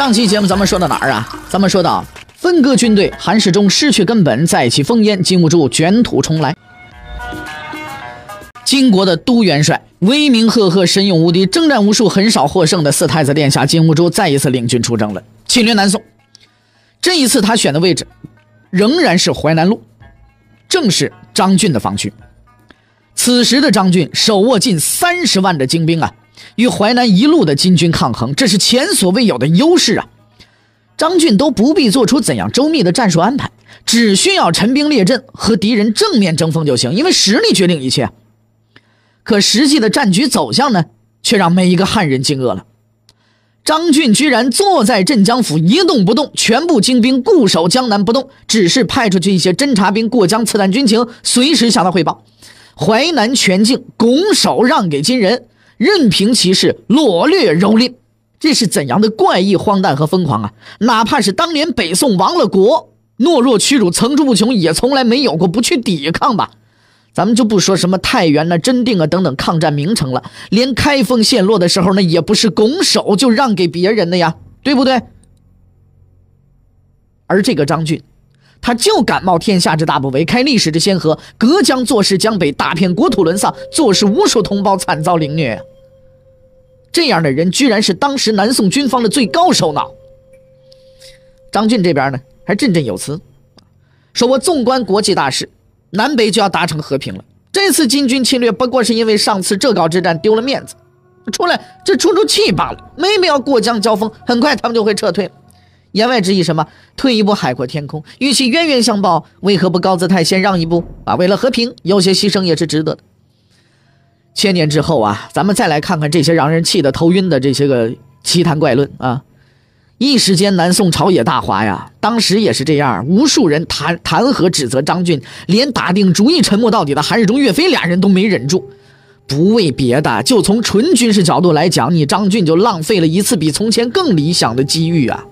上期节目咱们说到哪儿啊？咱们说到分割军队，韩世忠失去根本，再起烽烟，金兀术卷土重来。金国的都元帅威名赫赫，神勇无敌，征战无数，很少获胜的四太子殿下金兀术再一次领军出征了，侵略南宋。这一次他选的位置仍然是淮南路，正是张俊的防区。此时的张俊手握近三十万的精兵啊。与淮南一路的金军抗衡，这是前所未有的优势啊！张俊都不必做出怎样周密的战术安排，只需要陈兵列阵，和敌人正面争锋就行，因为实力决定一切。可实际的战局走向呢，却让每一个汉人惊愕了：张俊居然坐在镇江府一动不动，全部精兵固守江南不动，只是派出去一些侦察兵过江刺探军情，随时向他汇报。淮南全境拱手让给金人。任凭其是，裸掠蹂躏，这是怎样的怪异、荒诞和疯狂啊！哪怕是当年北宋亡了国、懦弱屈辱层出不穷，也从来没有过不去抵抗吧？咱们就不说什么太原啊、真定啊等等抗战名城了，连开封陷落的时候呢，也不是拱手就让给别人的呀，对不对？而这个张俊。他就敢冒天下之大不韪，开历史之先河，隔江坐视江北大片国土沦丧，坐视无数同胞惨遭凌虐。这样的人，居然是当时南宋军方的最高首脑。张俊这边呢，还振振有词，说我纵观国际大事，南北就要达成和平了。这次金军侵略，不过是因为上次浙赣之战丢了面子，出来这出出气罢了。没必要过江交锋，很快他们就会撤退了。言外之意什么？退一步海阔天空，与其冤冤相报，为何不高姿态先让一步啊？为了和平，有些牺牲也是值得的。千年之后啊，咱们再来看看这些让人气得头晕的这些个奇谈怪论啊！一时间，南宋朝野大哗呀。当时也是这样，无数人弹弹劾指责张俊，连打定主意沉默到底的韩世忠、岳飞俩人都没忍住。不为别的，就从纯军事角度来讲，你张俊就浪费了一次比从前更理想的机遇啊！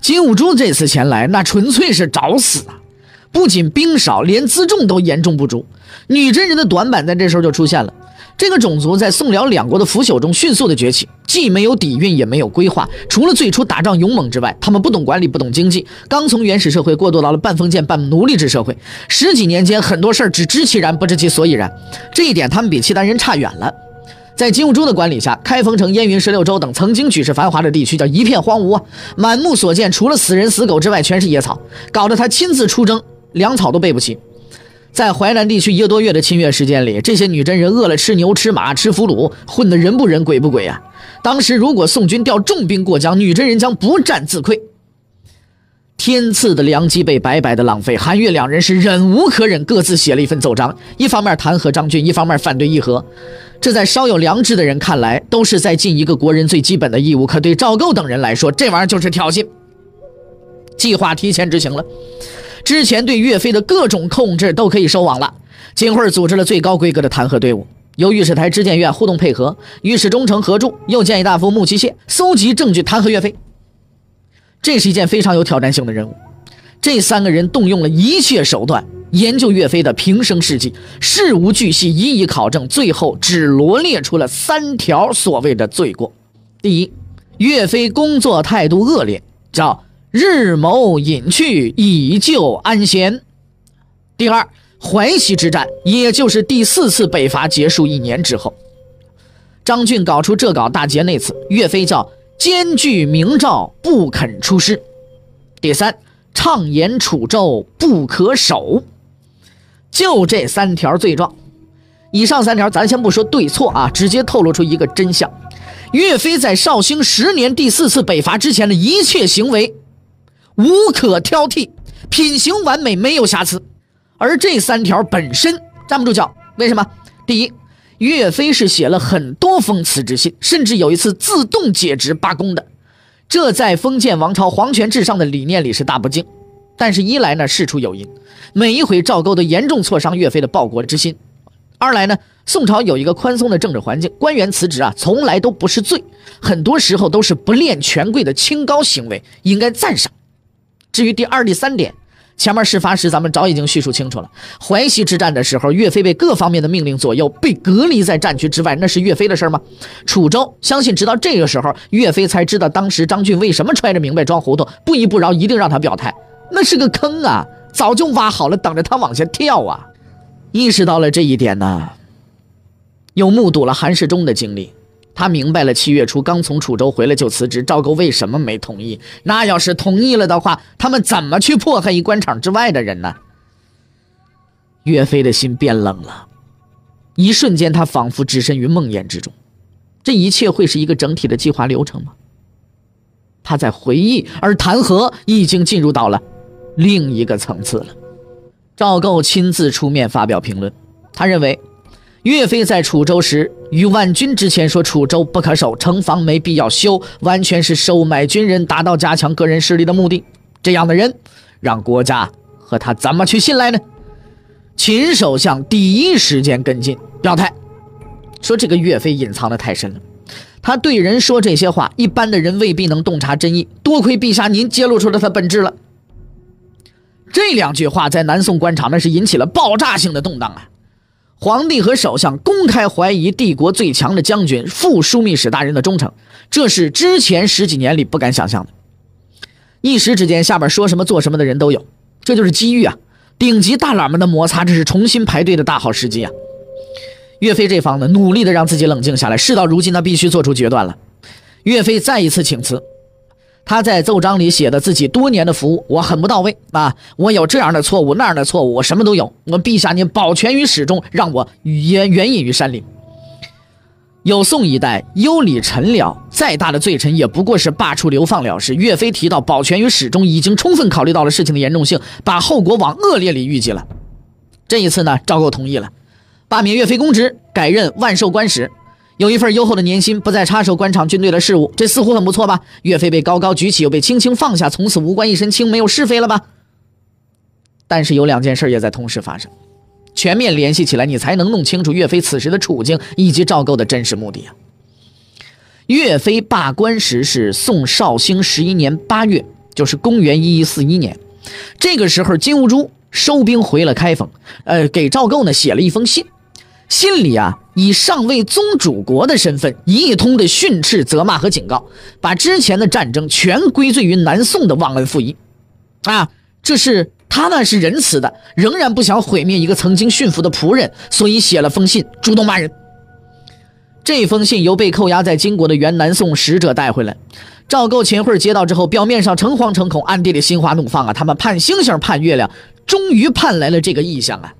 金兀术这次前来，那纯粹是找死啊！不仅兵少，连辎重都严重不足。女真人的短板在这时候就出现了。这个种族在宋辽两国的腐朽中迅速的崛起，既没有底蕴，也没有规划。除了最初打仗勇猛之外，他们不懂管理，不懂经济。刚从原始社会过渡到了半封建半奴隶制社会，十几年间，很多事儿只知其然，不知其所以然。这一点，他们比契丹人差远了。在金兀术的管理下，开封城、燕云十六州等曾经举世繁华的地区，叫一片荒芜啊！满目所见，除了死人死狗之外，全是野草，搞得他亲自出征，粮草都备不起。在淮南地区一个多月的侵略时间里，这些女真人饿了吃牛吃马吃俘虏，混得人不人鬼不鬼呀！当时如果宋军调重兵过江，女真人将不战自溃。天赐的良机被白白的浪费。韩岳两人是忍无可忍，各自写了一份奏章，一方面弹劾张俊，一方面反对议和。这在稍有良知的人看来，都是在尽一个国人最基本的义务。可对赵构等人来说，这玩意儿就是挑衅。计划提前执行了，之前对岳飞的各种控制都可以收网了。金桧组织了最高规格的弹劾队伍，由御史台、知谏院互动配合，御史中丞何铸又建议大夫穆奇谢搜集证据弹劾岳飞。这是一件非常有挑战性的任务。这三个人动用了一切手段。研究岳飞的平生事迹，事无巨细，一一考证，最后只罗列出了三条所谓的罪过：第一，岳飞工作态度恶劣，叫日谋隐去，以救安闲；第二，淮西之战，也就是第四次北伐结束一年之后，张俊搞出这稿大捷那次，岳飞叫坚拒明诏，不肯出师；第三，畅言楚州不可守。就这三条罪状，以上三条咱先不说对错啊，直接透露出一个真相：岳飞在绍兴十年第四次北伐之前的一切行为无可挑剔，品行完美，没有瑕疵。而这三条本身站不住脚，为什么？第一，岳飞是写了很多封辞职信，甚至有一次自动解职罢工的，这在封建王朝皇权至上的理念里是大不敬。但是，一来呢，事出有因，每一回赵构都严重挫伤岳飞的报国之心；二来呢，宋朝有一个宽松的政治环境，官员辞职啊，从来都不是罪，很多时候都是不恋权贵的清高行为，应该赞赏。至于第二、第三点，前面事发时咱们早已经叙述清楚了。淮西之战的时候，岳飞被各方面的命令左右，被隔离在战区之外，那是岳飞的事吗？楚州，相信直到这个时候，岳飞才知道当时张俊为什么揣着明白装糊涂，不依不饶，一定让他表态。那是个坑啊，早就挖好了，等着他往下跳啊！意识到了这一点呢，又目睹了韩世忠的经历，他明白了七月初刚从楚州回来就辞职，赵构为什么没同意？那要是同意了的话，他们怎么去迫害一官场之外的人呢？岳飞的心变冷了，一瞬间，他仿佛置身于梦魇之中。这一切会是一个整体的计划流程吗？他在回忆，而弹劾已经进入到了。另一个层次了。赵构亲自出面发表评论，他认为岳飞在楚州时与万军之前说楚州不可守，城防没必要修，完全是收买军人，达到加强个人势力的目的。这样的人，让国家和他怎么去信赖呢？秦首相第一时间跟进表态，说这个岳飞隐藏的太深了，他对人说这些话，一般的人未必能洞察真意。多亏陛下您揭露出了他本质了。这两句话在南宋官场那是引起了爆炸性的动荡啊！皇帝和首相公开怀疑帝国最强的将军、副枢密使大人的忠诚，这是之前十几年里不敢想象的。一时之间，下边说什么做什么的人都有，这就是机遇啊！顶级大佬们的摩擦，这是重新排队的大好时机啊！岳飞这方呢，努力的让自己冷静下来。事到如今，他必须做出决断了。岳飞再一次请辞。他在奏章里写的自己多年的服务，我很不到位啊！我有这样的错误，那样的错误，我什么都有。我陛下您保全于始终，让我也远隐于山林。有宋一代，优礼臣僚，再大的罪臣也不过是罢黜流放了事。岳飞提到保全于始终，已经充分考虑到了事情的严重性，把后果往恶劣里预计了。这一次呢，赵构同意了，罢免岳飞公职，改任万寿观使。有一份优厚的年薪，不再插手官场军队的事务，这似乎很不错吧？岳飞被高高举起，又被轻轻放下，从此无官一身轻，没有是非了吧？但是有两件事也在同时发生，全面联系起来，你才能弄清楚岳飞此时的处境以及赵构的真实目的啊。岳飞罢官时是宋绍兴十一年八月，就是公元一一四一年，这个时候金兀术收兵回了开封，呃，给赵构呢写了一封信。信里啊，以上位宗主国的身份，一通的训斥、责骂和警告，把之前的战争全归罪于南宋的忘恩负义。啊，这是他呢是仁慈的，仍然不想毁灭一个曾经驯服的仆人，所以写了封信，主动骂人。这封信由被扣押在金国的原南宋使者带回来。赵构、秦桧接到之后，表面上诚惶诚恐，暗地里心花怒放啊！他们盼星星盼月亮，终于盼来了这个意向啊！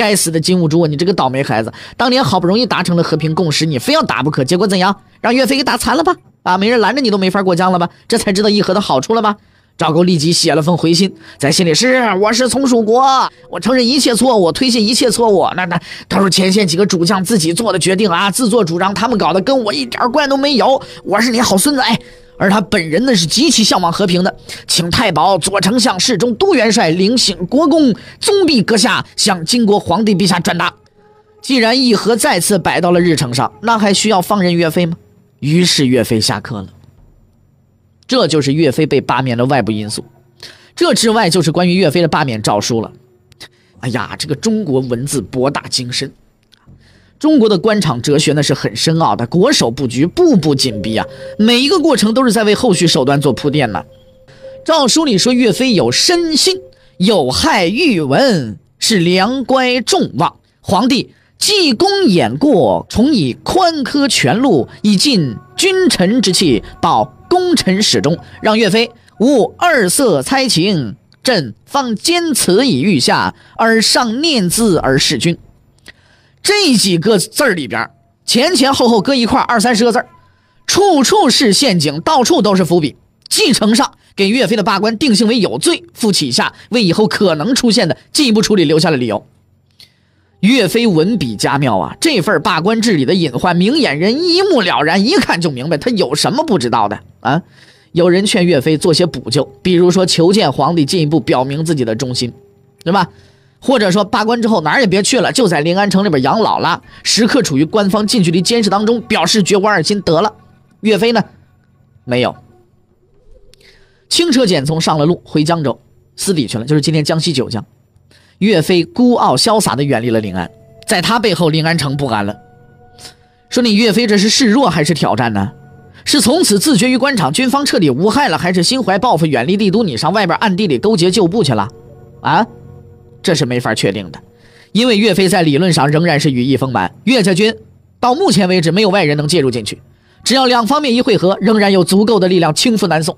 该死的金兀术，你这个倒霉孩子！当年好不容易达成了和平共识，你非要打不可，结果怎样？让岳飞给打残了吧？啊，没人拦着你都没法过江了吧？这才知道议和的好处了吧？赵构立即写了封回信，在信里是：我是从蜀国，我承认一切错误，推卸一切错误。那那都是前线几个主将自己做的决定啊，自作主张，他们搞的跟我一点关系都没有。我是你好孙子。哎。而他本人呢，是极其向往和平的，请太保、左丞相、侍中、都元帅、领醒国公、宗弼阁下向金国皇帝陛下转达：既然议和再次摆到了日程上，那还需要放任岳飞吗？于是岳飞下课了。这就是岳飞被罢免的外部因素。这之外，就是关于岳飞的罢免诏书了。哎呀，这个中国文字博大精深。中国的官场哲学那是很深奥的，国手布局，步步紧逼啊！每一个过程都是在为后续手段做铺垫呢。诏书里说，岳飞有身心有害誉闻，是良乖众望。皇帝济公演过，重以宽科权禄，以尽君臣之气，保功臣始终。让岳飞勿二色猜情，朕方奸词以御下，而上念兹而事君。这几个字儿里边，前前后后搁一块二三十个字儿，处处是陷阱，到处都是伏笔。继承上给岳飞的罢官定性为有罪，复起下为以后可能出现的进一步处理留下了理由。岳飞文笔佳妙啊，这份罢官治理的隐患，明眼人一目了然，一看就明白他有什么不知道的啊。有人劝岳飞做些补救，比如说求见皇帝，进一步表明自己的忠心，对吧？或者说罢官之后哪儿也别去了，就在临安城里边养老了，时刻处于官方近距离监视当中，表示绝无二心得了。岳飞呢，没有轻车简从上了路回江州私底去了，就是今天江西九江。岳飞孤傲潇洒的远离了临安，在他背后，临安城不安了。说你岳飞这是示弱还是挑战呢？是从此自绝于官场，军方彻底无害了，还是心怀报复远离帝都，你上外边暗地里勾结旧部去了？啊？这是没法确定的，因为岳飞在理论上仍然是羽翼丰满。岳家军到目前为止没有外人能介入进去，只要两方面一汇合，仍然有足够的力量倾覆南宋。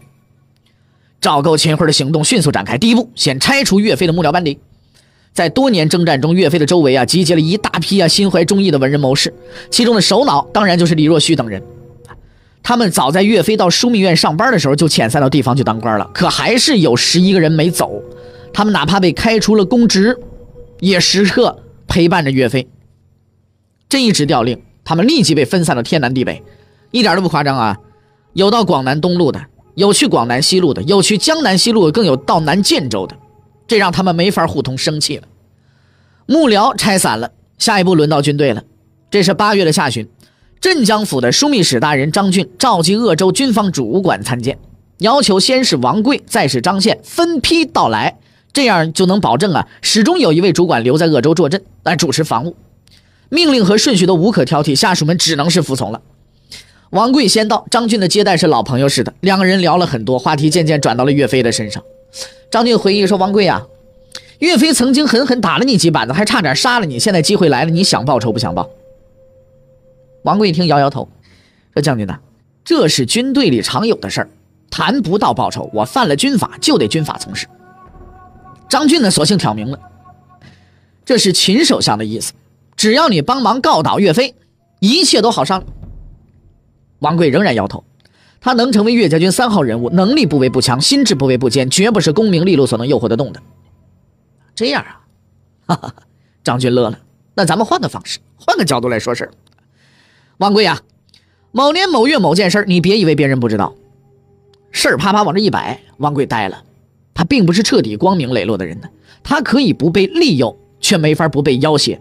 赵构、秦桧的行动迅速展开。第一步，先拆除岳飞的幕僚班底。在多年征战中，岳飞的周围啊集结了一大批啊心怀忠义的文人谋士，其中的首脑当然就是李若虚等人。他们早在岳飞到枢密院上班的时候就遣散到地方去当官了，可还是有十一个人没走。他们哪怕被开除了公职，也时刻陪伴着岳飞。这一纸调令，他们立即被分散到天南地北，一点都不夸张啊！有到广南东路的，有去广南西路的，有去江南西路，更有到南建州的，这让他们没法互通，生气了。幕僚拆散了，下一步轮到军队了。这是八月的下旬，镇江府的枢密使大人张俊召集鄂州军方主管参见，要求先是王贵，再是张宪，分批到来。这样就能保证啊，始终有一位主管留在鄂州坐镇，来主持防务，命令和顺序都无可挑剔，下属们只能是服从了。王贵先到，张俊的接待是老朋友似的，两个人聊了很多，话题渐渐转到了岳飞的身上。张俊回忆说：“王贵啊，岳飞曾经狠狠打了你几板子，还差点杀了你。现在机会来了，你想报仇不想报？”王贵一听，摇摇头，说：“将军啊，这是军队里常有的事儿，谈不到报仇。我犯了军法，就得军法从事。”张俊呢，索性挑明了，这是秦首相的意思，只要你帮忙告倒岳飞，一切都好商量。王贵仍然摇头，他能成为岳家军三号人物，能力不为不强，心智不为不坚，绝不是功名利禄所能诱惑得动的。这样啊，哈哈，张俊乐了，那咱们换个方式，换个角度来说事儿。王贵啊，某年某月某件事儿，你别以为别人不知道，事儿啪啪往这一摆，王贵呆了。他并不是彻底光明磊落的人呢，他可以不被利诱，却没法不被要挟。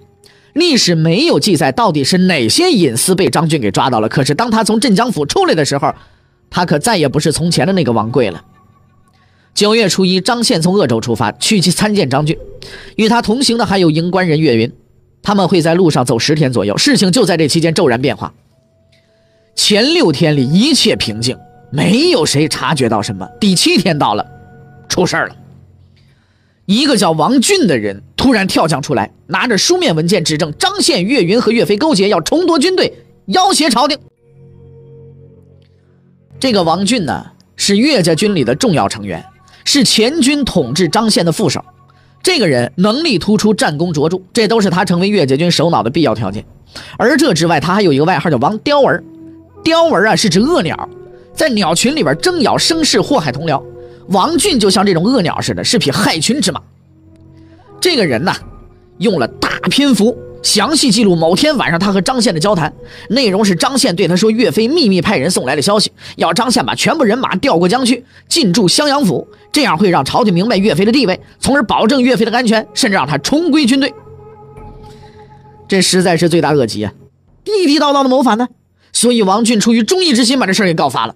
历史没有记载到底是哪些隐私被张俊给抓到了。可是当他从镇江府出来的时候，他可再也不是从前的那个王贵了。九月初一，张宪从鄂州出发去去参见张俊，与他同行的还有营官人岳云，他们会在路上走十天左右。事情就在这期间骤然变化。前六天里一切平静，没有谁察觉到什么。第七天到了。出事了，一个叫王俊的人突然跳将出来，拿着书面文件指证张宪、岳云和岳飞勾结，要重夺军队，要挟朝廷。这个王俊呢，是岳家军里的重要成员，是前军统治张宪的副手。这个人能力突出，战功卓著，这都是他成为岳家军首脑的必要条件。而这之外，他还有一个外号叫王刁儿。刁儿啊，是只恶鸟，在鸟群里边争咬声势，祸害同僚。王俊就像这种恶鸟似的，是匹害群之马。这个人呢，用了大篇幅详细记录某天晚上他和张宪的交谈内容，是张宪对他说，岳飞秘密派人送来了消息，要张宪把全部人马调过江去，进驻襄阳府，这样会让朝廷明白岳飞的地位，从而保证岳飞的安全，甚至让他重归军队。这实在是罪大恶极啊，地地道道的谋反呢。所以王俊出于忠义之心，把这事儿给告发了。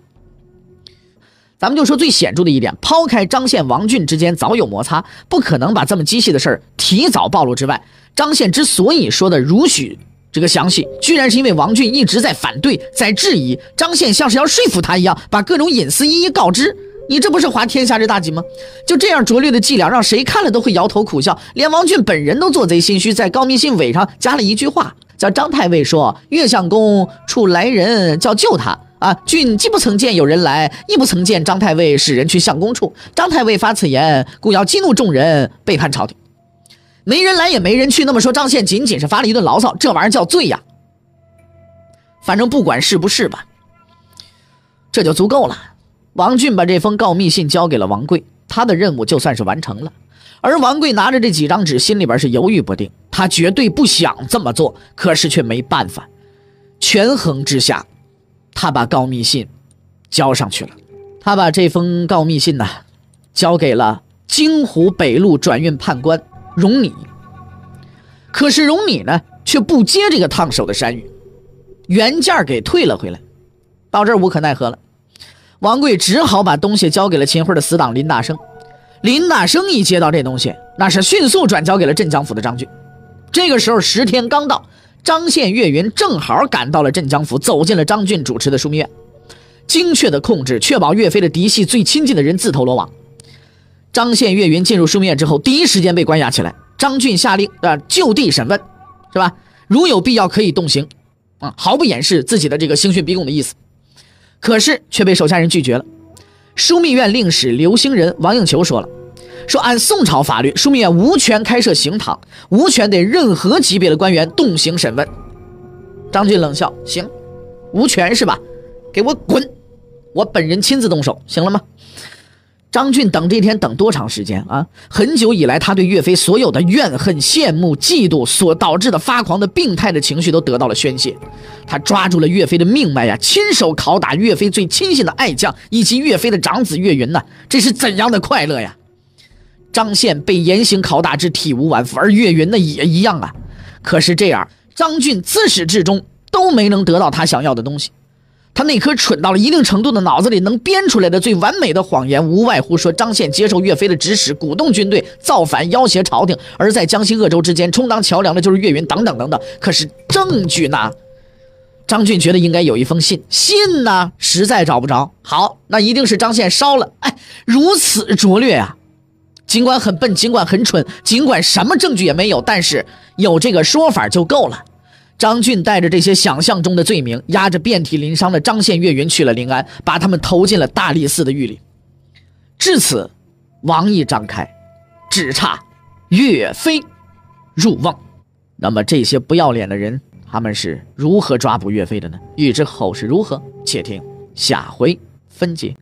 咱们就说最显著的一点，抛开张宪王俊之间早有摩擦，不可能把这么机密的事儿提早暴露之外，张宪之所以说的如许这个详细，居然是因为王俊一直在反对，在质疑，张宪像是要说服他一样，把各种隐私一一告知，你这不是滑天下之大稽吗？就这样拙劣的伎俩，让谁看了都会摇头苦笑，连王俊本人都做贼心虚，在高密信尾上加了一句话，叫张太尉说岳相公处来人叫救他。啊！郡既不曾见有人来，亦不曾见张太尉使人去相公处。张太尉发此言，故要激怒众人，背叛朝廷。没人来也没人去，那么说张宪仅仅是发了一顿牢骚，这玩意儿叫罪呀！反正不管是不是吧，这就足够了。王俊把这封告密信交给了王贵，他的任务就算是完成了。而王贵拿着这几张纸，心里边是犹豫不定。他绝对不想这么做，可是却没办法。权衡之下。他把告密信交上去了，他把这封告密信呢，交给了京湖北路转运判官荣你。可是荣你呢，却不接这个烫手的山芋，原件给退了回来。到这儿无可奈何了，王贵只好把东西交给了秦桧的死党林大生。林大生一接到这东西，那是迅速转交给了镇江府的张俊。这个时候十天刚到。张宪岳云正好赶到了镇江府，走进了张俊主持的枢密院，精确的控制，确保岳飞的嫡系最亲近的人自投罗网。张宪岳云进入枢密院之后，第一时间被关押起来。张俊下令，啊、就地审问，是吧？如有必要，可以动刑，啊，毫不掩饰自己的这个刑讯逼供的意思。可是却被手下人拒绝了。枢密院令史刘兴仁、王应求说了。说按宋朝法律，枢密院无权开设刑堂，无权对任何级别的官员动刑审问。张俊冷笑：“行，无权是吧？给我滚！我本人亲自动手，行了吗？”张俊等这一天等多长时间啊？很久以来，他对岳飞所有的怨恨、羡慕、嫉妒所导致的发狂的病态的情绪都得到了宣泄。他抓住了岳飞的命脉呀，亲手拷打岳飞最亲信的爱将以及岳飞的长子岳云呐，这是怎样的快乐呀！张宪被严刑拷打至体无完肤，而岳云呢也一样啊。可是这样，张俊自始至终都没能得到他想要的东西。他那颗蠢到了一定程度的脑子里能编出来的最完美的谎言，无外乎说张宪接受岳飞的指使，鼓动军队造反，要挟朝廷；而在江西鄂州之间充当桥梁的，就是岳云等等等等。可是证据呢？张俊觉得应该有一封信，信呢实在找不着。好，那一定是张宪烧了。哎，如此拙劣啊！尽管很笨，尽管很蠢，尽管什么证据也没有，但是有这个说法就够了。张俊带着这些想象中的罪名，押着遍体鳞伤的张宪、岳云去了临安，把他们投进了大理寺的狱里。至此，王义、张开，只差岳飞入瓮。那么这些不要脸的人，他们是如何抓捕岳飞的呢？欲知后事如何，且听下回分解。